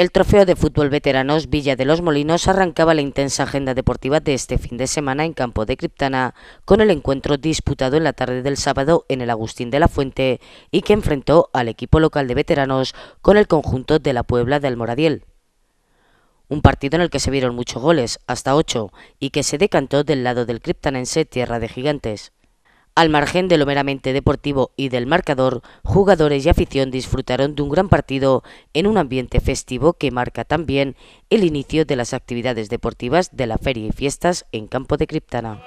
El trofeo de fútbol veteranos Villa de los Molinos arrancaba la intensa agenda deportiva de este fin de semana en campo de Criptana con el encuentro disputado en la tarde del sábado en el Agustín de la Fuente y que enfrentó al equipo local de veteranos con el conjunto de la Puebla de Almoradiel. Un partido en el que se vieron muchos goles, hasta ocho, y que se decantó del lado del criptanense Tierra de Gigantes. Al margen de lo meramente deportivo y del marcador, jugadores y afición disfrutaron de un gran partido en un ambiente festivo que marca también el inicio de las actividades deportivas de la Feria y Fiestas en Campo de Criptana.